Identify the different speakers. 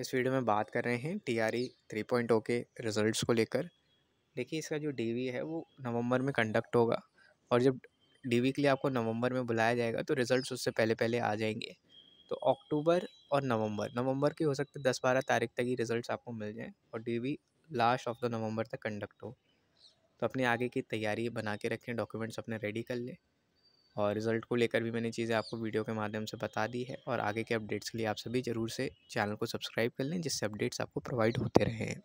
Speaker 1: इस वीडियो में बात कर रहे हैं T R E three point O के रिज़ल्ट को लेकर देखिए इसका जो डी वी है वो नवंबर में कंडक्ट होगा और जब डी वी के लिए आपको नवंबर में बुलाया जाएगा तो रिज़ल्ट उससे पहले पहले आ जाएंगे तो अक्टूबर और नवंबर नवंबर के हो सकते दस बारह तारीख तक ही रिज़ल्ट आपको मिल जाएँ और D V last of the November तक कंडक्ट हो तो अपने आगे की तैयारी बना के रखें डॉक्यूमेंट्स अपने रेडी कर लें और रिज़ल्ट को लेकर भी मैंने चीज़ें आपको वीडियो के माध्यम से बता दी है और आगे के अपडेट्स के लिए आप सभी ज़रूर से चैनल को सब्सक्राइब कर लें जिससे अपडेट्स आपको प्रोवाइड होते रहें